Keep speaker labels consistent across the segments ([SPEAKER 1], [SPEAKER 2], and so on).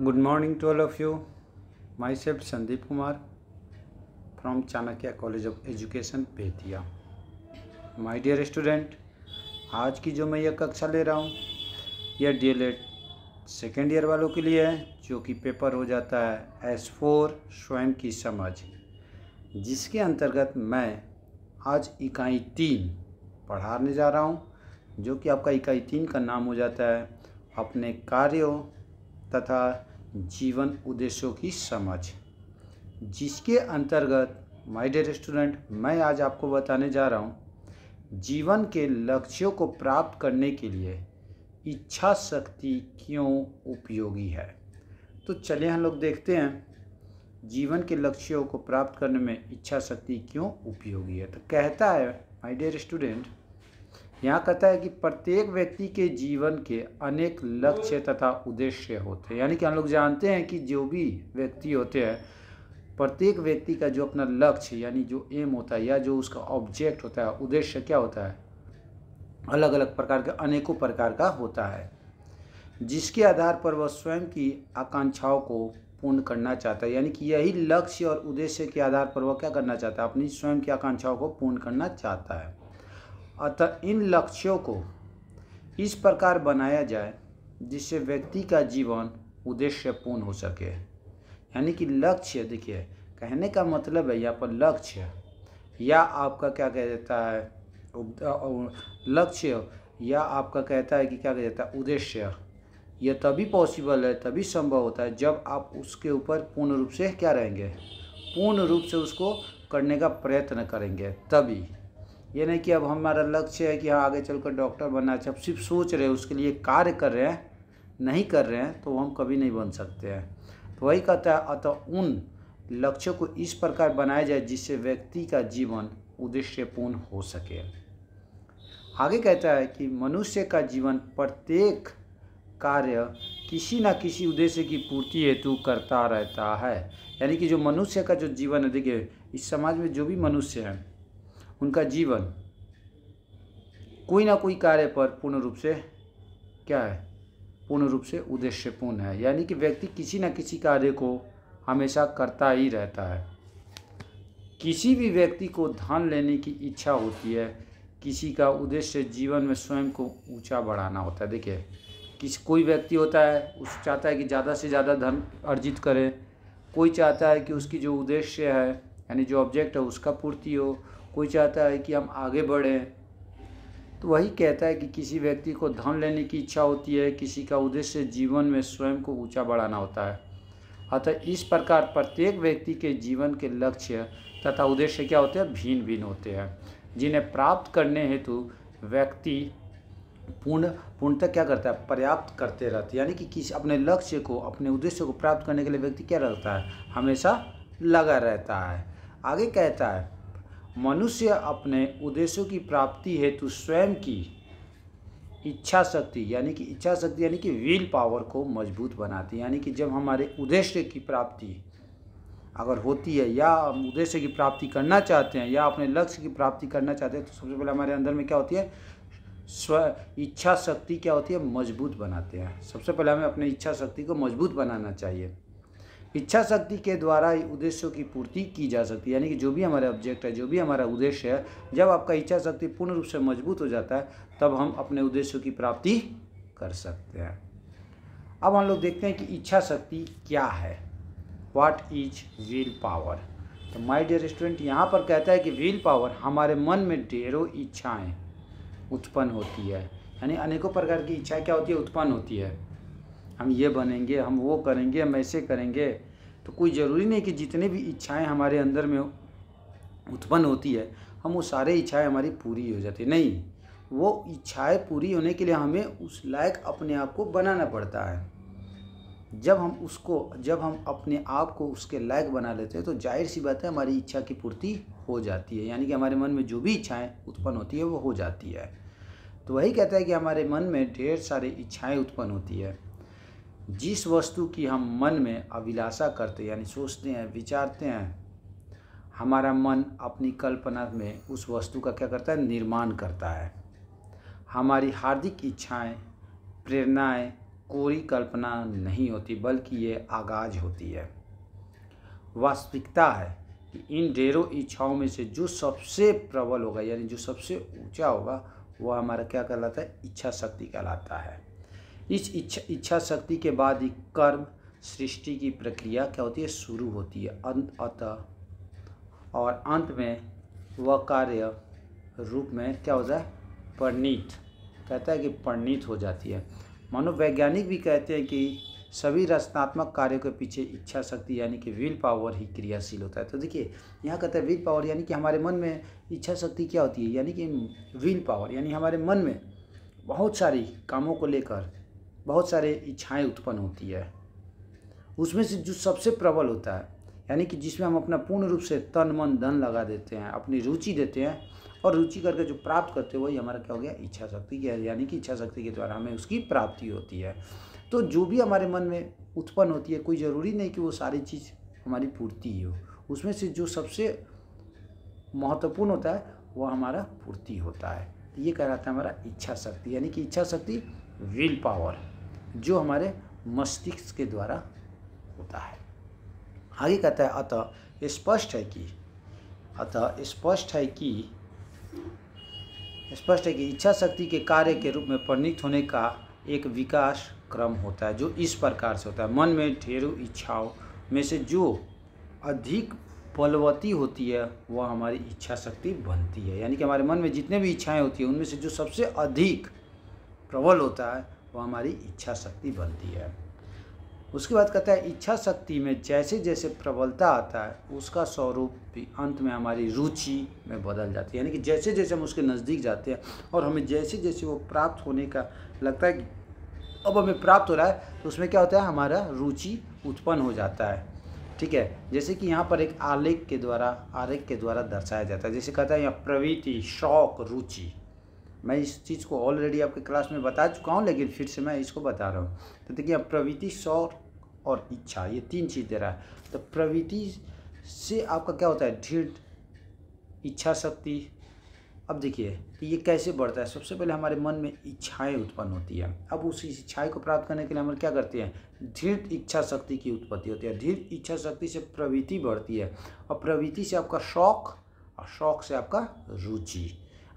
[SPEAKER 1] Good morning to all of you myself Sandeep Kumar from Chanakya college of education Bettiah my dear student आज की जो मैं यह कक्षा ले रहा हूँ यह D L Ed second year वालों के लिए है जो कि पेपर हो जाता है एस फोर स्वयं की समझ जिसके अंतर्गत मैं आज इकाई तीन पढ़ाने जा रहा हूँ जो कि आपका इकाई तीन का नाम हो जाता है अपने कार्यों तथा जीवन उद्देश्यों की समझ जिसके अंतर्गत माय डे स्टूडेंट मैं आज आपको बताने जा रहा हूँ जीवन के लक्ष्यों को प्राप्त करने के लिए इच्छा शक्ति क्यों उपयोगी है तो चलिए हम लोग देखते हैं जीवन के लक्ष्यों को प्राप्त करने में इच्छा शक्ति क्यों उपयोगी है तो कहता है माय डियर स्टूडेंट यहाँ कहता है कि प्रत्येक व्यक्ति के जीवन के अनेक लक्ष्य तथा उद्देश्य होते हैं यानी कि हम लोग जानते हैं कि जो भी व्यक्ति होते हैं प्रत्येक व्यक्ति का जो अपना लक्ष्य यानी जो एम होता है या जो उसका ऑब्जेक्ट होता है उद्देश्य क्या होता है अलग अलग प्रकार के अनेकों प्रकार का होता है जिसके आधार पर वह स्वयं की आकांक्षाओं को पूर्ण करना चाहता है यानी कि यही लक्ष्य और उद्देश्य के आधार पर वह क्या करना चाहता है अपनी स्वयं की आकांक्षाओं को पूर्ण करना चाहता है अतः इन लक्ष्यों को इस प्रकार बनाया जाए जिससे व्यक्ति का जीवन उद्देश्यपूर्ण हो सके यानी कि लक्ष्य देखिए कहने का मतलब है यहाँ पर लक्ष्य या आपका क्या कह देता है लक्ष्य या आपका कहता है कि क्या कह देता है उद्देश्य यह तभी पॉसिबल है तभी संभव होता है जब आप उसके ऊपर पूर्ण रूप से क्या रहेंगे पूर्ण रूप से उसको करने का प्रयत्न करेंगे तभी ये नहीं कि अब हमारा लक्ष्य है कि हाँ आगे चलकर डॉक्टर बनना चाहिए अब सिर्फ सोच रहे हैं उसके लिए कार्य कर रहे हैं नहीं कर रहे हैं तो हम कभी नहीं बन सकते हैं तो वही कहता है अतः उन लक्ष्यों को इस प्रकार बनाया जाए जिससे व्यक्ति का जीवन उद्देश्यपूर्ण हो सके आगे कहता है कि मनुष्य का जीवन प्रत्येक कार्य किसी ना किसी उद्देश्य की पूर्ति हेतु करता रहता है यानी कि जो मनुष्य का जो जीवन है देखिए इस समाज में जो भी मनुष्य है उनका जीवन कोई ना कोई कार्य पर पूर्ण रूप से क्या है पूर्ण रूप से उद्देश्यपूर्ण है यानी कि व्यक्ति किसी न किसी कार्य को हमेशा करता ही रहता है किसी भी व्यक्ति को धन लेने की इच्छा होती है किसी का उद्देश्य जीवन में स्वयं को ऊंचा बढ़ाना होता है देखिए किस कोई व्यक्ति होता है उस चाहता है कि ज़्यादा से ज़्यादा धन अर्जित करे कोई चाहता है कि उसकी जो उद्देश्य है यानी जो ऑब्जेक्ट है उसका पूर्ति हो कोई चाहता है कि हम आगे बढ़ें तो वही कहता है कि किसी व्यक्ति को धन लेने की इच्छा होती है किसी का उद्देश्य जीवन में स्वयं को ऊंचा बढ़ाना होता है अतः इस प्रकार प्रत्येक व्यक्ति के जीवन के लक्ष्य तथा उद्देश्य क्या होते हैं भिन्न भिन्न होते हैं जिन्हें प्राप्त करने हेतु व्यक्ति पूर्ण पूर्णतः क्या करता है पर्याप्त करते रहते यानी कि किसी अपने लक्ष्य को अपने उद्देश्य को प्राप्त करने के लिए व्यक्ति क्या रहता है हमेशा लगा रहता है आगे कहता है मनुष्य अपने उद्देश्यों की प्राप्ति हेतु स्वयं की इच्छा शक्ति यानी कि इच्छा शक्ति यानी कि विल पावर को मजबूत बनाती है यानी कि जब हमारे उद्देश्य की प्राप्ति अगर होती है या हम उद्देश्य की प्राप्ति करना चाहते हैं या अपने लक्ष्य की प्राप्ति करना चाहते हैं तो सबसे पहले हमारे अंदर में क्या होती है स्व इच्छा शक्ति क्या होती है मजबूत बनाते हैं सबसे पहले हमें अपनी इच्छा शक्ति को मजबूत बनाना चाहिए इच्छा शक्ति के द्वारा उद्देश्यों की पूर्ति की जा सकती है यानी कि जो भी हमारा ऑब्जेक्ट है जो भी हमारा उद्देश्य है जब आपका इच्छा शक्ति पूर्ण रूप से मजबूत हो जाता है तब हम अपने उद्देश्यों की प्राप्ति कर सकते हैं अब हम लोग देखते हैं कि इच्छा शक्ति क्या है वाट इज विल पावर तो माई डियर स्टूडेंट यहाँ पर कहता है कि विल पावर हमारे मन में ढेरों इच्छाएँ उत्पन्न होती है यानी अनेकों प्रकार की इच्छाएँ क्या होती है उत्पन्न होती है हम ये बनेंगे हम वो करेंगे हम ऐसे करेंगे तो कोई ज़रूरी नहीं कि जितने भी इच्छाएं हमारे अंदर में उत्पन्न होती है हम वो सारे इच्छाएं हमारी पूरी हो जाती नहीं वो इच्छाएं पूरी होने के लिए हमें उस लायक अपने आप को बनाना पड़ता है जब हम उसको जब हम अपने आप को उसके लायक बना लेते हैं तो जाहिर सी बात है हमारी इच्छा की पूर्ति हो जाती है यानी कि हमारे मन में जो भी इच्छाएँ उत्पन्न होती है वो हो जाती है तो वही कहता है कि हमारे मन में ढेर सारी इच्छाएँ उत्पन्न होती है जिस वस्तु की हम मन में अभिलाषा करते यानी सोचते हैं विचारते हैं हमारा मन अपनी कल्पना में उस वस्तु का क्या करता है निर्माण करता है हमारी हार्दिक इच्छाएं प्रेरणाएं कोरी कल्पना नहीं होती बल्कि ये आगाज होती है वास्तविकता है कि इन ढेरों इच्छाओं में से जो सबसे प्रबल होगा यानी जो सबसे ऊंचा होगा वह हमारा क्या कहलाता है इच्छा शक्ति कहलाता है इस इच्छा इच्छा शक्ति के बाद ही कर्म सृष्टि की प्रक्रिया क्या होती है शुरू होती है अंत अतः और अंत में वह कार्य रूप में क्या होता है परिणित कहता है कि परिणित हो जाती है मनोवैज्ञानिक भी कहते हैं कि सभी रचनात्मक कार्यों के पीछे इच्छा शक्ति यानी कि विल पावर ही क्रियाशील होता है तो देखिए यहाँ कहते हैं विल पावर यानी कि हमारे मन में इच्छा शक्ति क्या होती है यानी कि विल पावर यानी हमारे मन में बहुत सारी कामों को लेकर बहुत सारे इच्छाएं उत्पन्न होती है उसमें से जो सबसे प्रबल होता है यानी कि जिसमें हम अपना पूर्ण रूप से तन मन धन लगा देते हैं अपनी रुचि देते हैं और रुचि करके जो प्राप्त करते हैं वही हमारा क्या हो गया इच्छा शक्ति के यानी कि इच्छा शक्ति के द्वारा हमें उसकी प्राप्ति होती है तो जो भी हमारे मन में उत्पन्न होती है कोई ज़रूरी नहीं कि वो सारी चीज़ हमारी पूर्ति ही हो उसमें से जो सबसे महत्वपूर्ण होता है वह हमारा पूर्ति होता है ये कहलाता है हमारा इच्छा शक्ति यानी कि इच्छा शक्ति विल पावर जो हमारे मस्तिष्क के द्वारा होता है आगे कहता है अतः स्पष्ट है कि अतः स्पष्ट है कि स्पष्ट है कि इच्छा शक्ति के कार्य के रूप में परिणित होने का एक विकास क्रम होता है जो इस प्रकार से होता है मन में ठेरू इच्छाओं में से जो अधिक बलवती होती है वह हमारी इच्छा शक्ति बनती है यानी कि हमारे मन में जितने भी इच्छाएं होती है उनमें से जो सबसे अधिक प्रबल होता है वो हमारी इच्छा शक्ति बनती है उसके बाद कहता है इच्छा शक्ति में जैसे जैसे प्रबलता आता है उसका स्वरूप भी अंत में हमारी रुचि में बदल जाती है यानी कि जैसे जैसे हम उसके नज़दीक जाते हैं और हमें जैसे जैसे वो प्राप्त होने का लगता है कि अब हमें प्राप्त हो रहा है तो उसमें क्या होता है हमारा रुचि उत्पन्न हो जाता है ठीक है जैसे कि यहाँ पर एक आलेख के द्वारा आलेख के द्वारा दर्शाया जाता है जैसे कहता है यहाँ प्रवृति शौक रुचि मैं इस चीज़ को ऑलरेडी आपके क्लास में बता चुका हूँ लेकिन फिर से मैं इसको बता रहा हूँ तो देखिए अब प्रवृत्ति शौर और इच्छा ये तीन चीज़ दे रहा है तो प्रवृत्ति से आपका क्या होता है ढीठ इच्छा शक्ति अब देखिए तो ये कैसे बढ़ता है सबसे पहले हमारे मन में इच्छाएं उत्पन्न होती है अब उस इच्छाएं को प्राप्त करने के लिए हम क्या करते हैं धीर्त इच्छा शक्ति की उत्पत्ति होती है धीर्त इच्छा शक्ति से प्रवृत्ति बढ़ती है और प्रवृत्ति से आपका शौक और शौक से आपका रुचि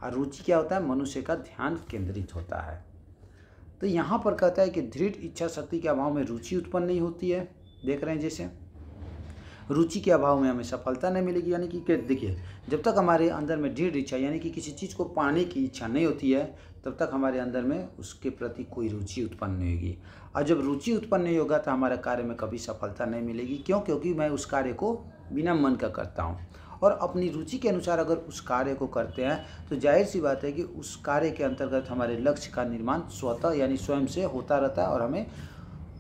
[SPEAKER 1] और रुचि क्या होता है मनुष्य का ध्यान केंद्रित होता है तो यहाँ पर कहता है कि दृढ़ इच्छा शक्ति के अभाव में रुचि उत्पन्न नहीं होती है देख रहे हैं जैसे रुचि के अभाव में हमें सफलता नहीं मिलेगी यानी कि देखिए जब तक हमारे अंदर में दृढ़ इच्छा यानी कि किसी चीज़ को पाने की इच्छा नहीं होती है तब तक हमारे अंदर में उसके प्रति कोई रुचि उत्पन्न नहीं होगी और जब रुचि उत्पन्न नहीं होगा तो हमारे कार्य में कभी सफलता नहीं मिलेगी क्यों क्योंकि मैं उस कार्य को बिना मन का करता हूँ और अपनी रुचि के अनुसार अगर उस कार्य को करते हैं तो जाहिर सी बात है कि उस कार्य के अंतर्गत हमारे लक्ष्य का निर्माण स्वतः यानी स्वयं से होता रहता है और हमें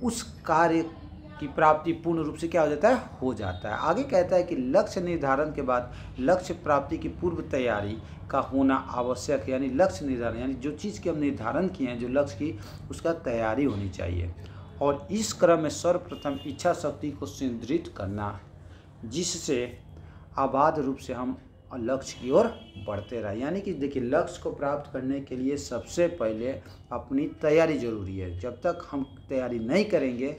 [SPEAKER 1] उस कार्य की प्राप्ति पूर्ण रूप से क्या हो जाता है हो जाता है आगे कहता है कि लक्ष्य निर्धारण के बाद लक्ष्य प्राप्ति की पूर्व तैयारी का होना आवश्यक है यानी लक्ष्य निर्धारण यानी जो चीज़ की हम निर्धारण किए हैं जो लक्ष्य की उसका तैयारी होनी चाहिए और इस क्रम में सर्वप्रथम इच्छा शक्ति को सुदृढ़ करना जिससे आबाद रूप से हम लक्ष्य की ओर बढ़ते रहे यानी कि देखिए लक्ष्य को प्राप्त करने के लिए सबसे पहले अपनी तैयारी जरूरी है जब तक हम तैयारी नहीं करेंगे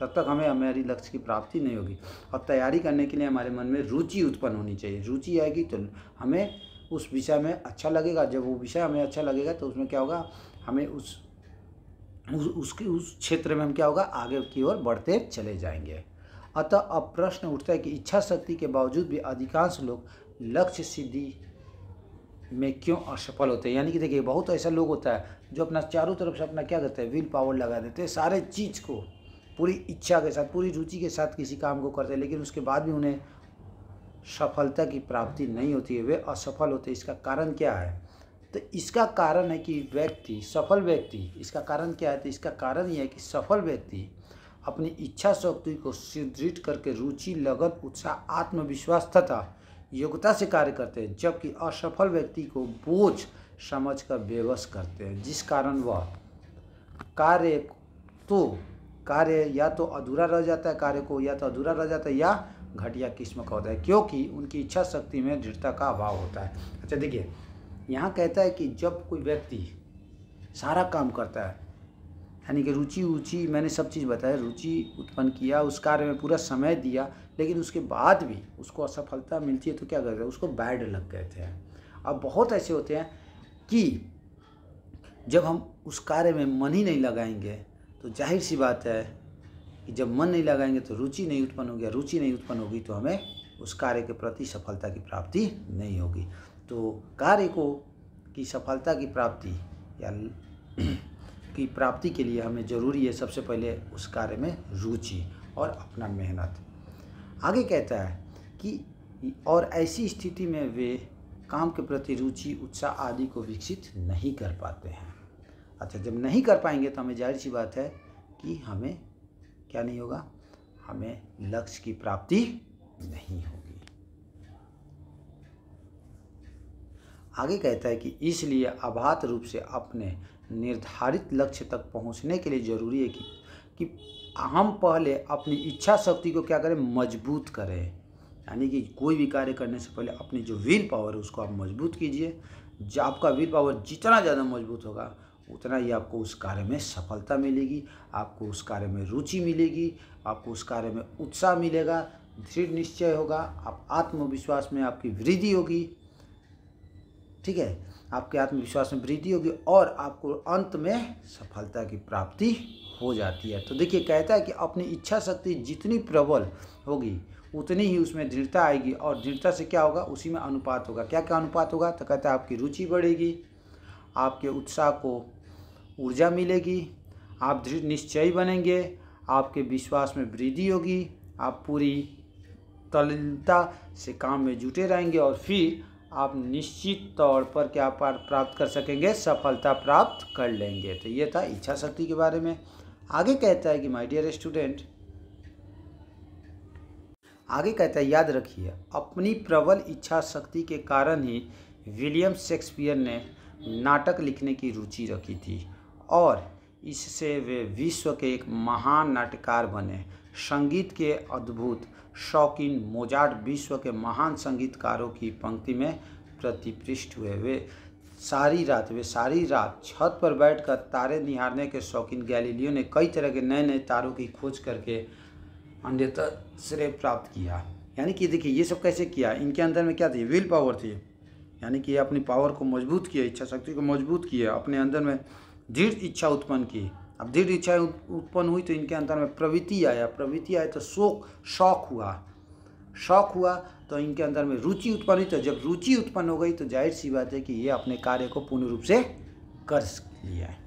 [SPEAKER 1] तब तक हमें हमारी लक्ष्य की प्राप्ति नहीं होगी और तैयारी करने के लिए हमारे मन में रुचि उत्पन्न होनी चाहिए रुचि आएगी तो हमें उस विषय में अच्छा लगेगा जब वो विषय हमें अच्छा लगेगा तो उसमें क्या होगा हमें उस उसके उस क्षेत्र में हम क्या होगा आगे की ओर बढ़ते चले जाएंगे अतः अब प्रश्न उठता है कि इच्छा शक्ति के बावजूद भी अधिकांश लोग लक्ष्य सिद्धि में क्यों असफल होते हैं यानी कि देखिए बहुत ऐसा लोग होता है जो अपना चारों तरफ से अपना क्या करते हैं विल पावर लगा देते हैं सारे चीज़ को पूरी इच्छा के साथ पूरी रुचि के साथ किसी काम को करते हैं लेकिन उसके बाद भी उन्हें सफलता की प्राप्ति नहीं होती है वे असफल होते हैं इसका कारण क्या है तो इसका कारण है कि व्यक्ति सफल व्यक्ति इसका कारण क्या है तो इसका कारण यह है कि सफल व्यक्ति अपनी इच्छा शक्ति को सुदृढ़ करके रुचि लगन उत्साह आत्मविश्वास तथा योग्यता से कार्य करते हैं जबकि असफल व्यक्ति को बोझ समझ कर बेबस करते हैं जिस कारण वह कार्य तो कार्य या तो अधूरा रह जाता है कार्य को या तो अधूरा रह जाता है या घटिया किस्म का होता है क्योंकि उनकी इच्छा शक्ति में दृढ़ता का अभाव होता है अच्छा देखिए यहाँ कहता है कि जब कोई व्यक्ति सारा काम करता है यानी कि रुचि रुचि मैंने सब चीज़ बताया रुचि उत्पन्न किया उस कार्य में पूरा समय दिया लेकिन उसके बाद भी उसको असफलता मिलती है तो क्या करते हैं उसको बैड लग गए थे अब बहुत ऐसे होते हैं कि जब हम उस कार्य में मन ही नहीं लगाएंगे तो जाहिर सी बात है कि जब मन नहीं लगाएंगे तो रुचि नहीं उत्पन्न होगी रुचि नहीं उत्पन्न होगी तो हमें उस कार्य के प्रति सफलता की प्राप्ति नहीं होगी तो कार्य को की सफलता की प्राप्ति या की प्राप्ति के लिए हमें ज़रूरी है सबसे पहले उस कार्य में रुचि और अपना मेहनत आगे कहता है कि और ऐसी स्थिति में वे काम के प्रति रुचि उत्साह आदि को विकसित नहीं कर पाते हैं अच्छा जब नहीं कर पाएंगे तो हमें जाहिर सी बात है कि हमें क्या नहीं होगा हमें लक्ष्य की प्राप्ति नहीं होगी आगे कहता है कि इसलिए आभात रूप से अपने निर्धारित लक्ष्य तक पहुंचने के लिए ज़रूरी है कि कि हम पहले अपनी इच्छा शक्ति को क्या करें मजबूत करें यानी कि कोई भी कार्य करने से पहले अपनी जो विल पावर है उसको आप मजबूत कीजिए जो आपका विल पावर जितना ज़्यादा मजबूत होगा उतना ही आपको उस कार्य में सफलता मिलेगी आपको उस कार्य में रुचि मिलेगी आपको उस कार्य में उत्साह मिलेगा दृढ़ निश्चय होगा आप आत्मविश्वास में आपकी वृद्धि होगी ठीक है आपके आत्मविश्वास में वृद्धि होगी और आपको अंत में सफलता की प्राप्ति हो जाती है तो देखिए कहता है कि अपनी इच्छा शक्ति जितनी प्रबल होगी उतनी ही उसमें दृढ़ता आएगी और दृढ़ता से क्या होगा उसी में अनुपात होगा क्या क्या अनुपात होगा तो कहता है आपकी रुचि बढ़ेगी आपके उत्साह को ऊर्जा मिलेगी आप दृढ़ निश्चयी बनेंगे आपके विश्वास में वृद्धि होगी आप पूरी तल्लता से काम में जुटे रहेंगे और फिर आप निश्चित तौर पर क्या प्राप्त कर सकेंगे सफलता प्राप्त कर लेंगे तो ये था इच्छा शक्ति के बारे में आगे कहता है कि माय डियर स्टूडेंट आगे कहता है याद रखिए अपनी प्रबल इच्छा शक्ति के कारण ही विलियम शेक्सपियर ने नाटक लिखने की रुचि रखी थी और इससे वे विश्व के एक महान नाटककार बने संगीत के अद्भुत शौकीन मोजार्ट विश्व के महान संगीतकारों की पंक्ति में प्रतिपृष्ट हुए वे सारी रात वे सारी रात छत पर बैठकर तारे निहारने के शौकीन गैलीलियो ने कई तरह के नए नए तारों की खोज करके अन्यतः श्रेय प्राप्त किया यानी कि देखिए ये सब कैसे किया इनके अंदर में क्या थी विल पावर थी यानी कि अपनी पावर को मजबूत किया इच्छा शक्ति को मजबूत किया अपने अंदर में दृढ़ इच्छा उत्पन्न की अब दृढ़ इच्छा उत्पन्न हुई तो इनके अंतर में प्रवृत्ति आया प्रवृत्ति आया तो शोक शौक हुआ शौक हुआ तो इनके अंदर में रुचि उत्पन्न हुई तो जब रुचि उत्पन्न हो गई तो जाहिर सी बात है कि ये अपने कार्य को पूर्ण रूप से कर लिया है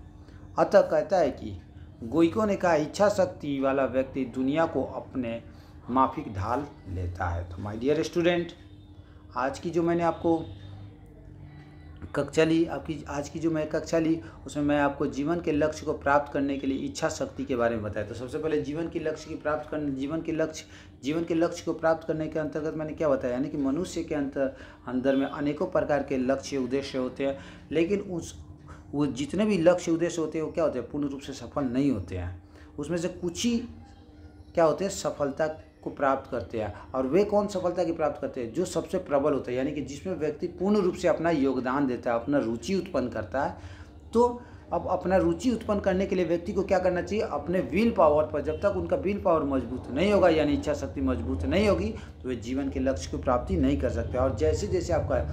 [SPEAKER 1] अतः कहता है कि गोइको ने कहा इच्छा शक्ति वाला व्यक्ति दुनिया को अपने माफिक ढाल लेता है तो माय डियर स्टूडेंट आज की जो मैंने आपको कक्षा ली आपकी आज की जो मैं कक्षा ली उसमें मैं आपको जीवन के लक्ष्य को प्राप्त करने के लिए इच्छा शक्ति के बारे में बताया तो सबसे पहले जीवन के लक्ष्य की प्राप्त करने जीवन के लक्ष्य जीवन के लक्ष्य को प्राप्त करने के अंतर्गत मैंने क्या बताया यानी कि मनुष्य के अंतर अंदर में अनेकों प्रकार के लक्ष्य उद्देश्य होते हैं लेकिन उस वो जितने भी लक्ष्य उद्देश्य होते हैं वो क्या होते हैं पूर्ण रूप से सफल नहीं होते हैं उसमें से कुछ ही क्या होते हैं सफलता को प्राप्त करते हैं और वे कौन सफलता की प्राप्त करते हैं जो सबसे प्रबल होता है यानी कि जिसमें व्यक्ति पूर्ण रूप से अपना योगदान देता है अपना रुचि उत्पन्न करता है तो अब अपना रुचि उत्पन्न करने के लिए व्यक्ति को क्या करना चाहिए अपने विल पावर पर जब तक उनका विल पावर मजबूत नहीं होगा यानी इच्छा शक्ति मजबूत नहीं होगी तो वे जीवन के लक्ष्य की प्राप्ति नहीं कर सकते और जैसे जैसे आपका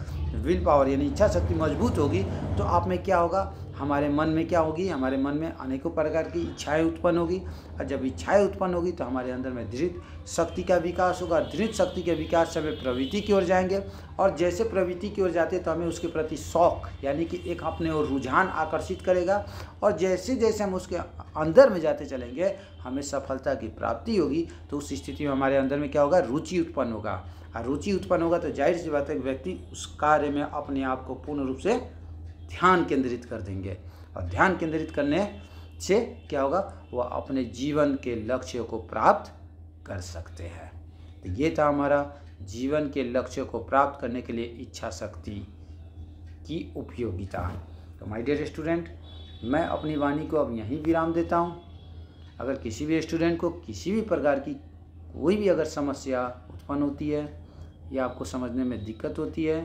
[SPEAKER 1] विल पावर यानी इच्छा शक्ति मजबूत होगी तो आप में क्या होगा हमारे मन में क्या होगी हमारे मन में अनेकों प्रकार की इच्छाएं उत्पन्न होगी और जब इच्छाएं उत्पन्न होगी तो हमारे अंदर में धृत शक्ति का विकास होगा धृत शक्ति के विकास से हमें प्रवृत्ति की ओर जाएंगे और जैसे प्रवृत्ति की ओर जाते तो हमें उसके प्रति शौक यानी कि एक अपने और रुझान आकर्षित करेगा और जैसे जैसे हम उसके अंदर में जाते चलेंगे हमें सफलता की प्राप्ति होगी तो उस स्थिति में हमारे अंदर में क्या होगा रुचि उत्पन्न होगा और रुचि उत्पन्न होगा तो जाहिर सी बात है व्यक्ति उस कार्य में अपने आप को पूर्ण रूप से ध्यान केंद्रित कर देंगे और ध्यान केंद्रित करने से क्या होगा वह अपने जीवन के लक्ष्य को प्राप्त कर सकते हैं तो ये था हमारा जीवन के लक्ष्य को प्राप्त करने के लिए इच्छा शक्ति की उपयोगिता तो माय डियर स्टूडेंट मैं अपनी वाणी को अब यहीं विराम देता हूँ अगर किसी भी स्टूडेंट को किसी भी प्रकार की कोई भी अगर समस्या उत्पन्न होती है या आपको समझने में दिक्कत होती है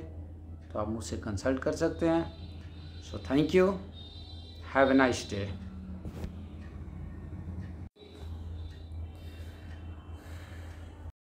[SPEAKER 1] तो आप मुझसे कंसल्ट कर सकते हैं So thank you. Have a nice day.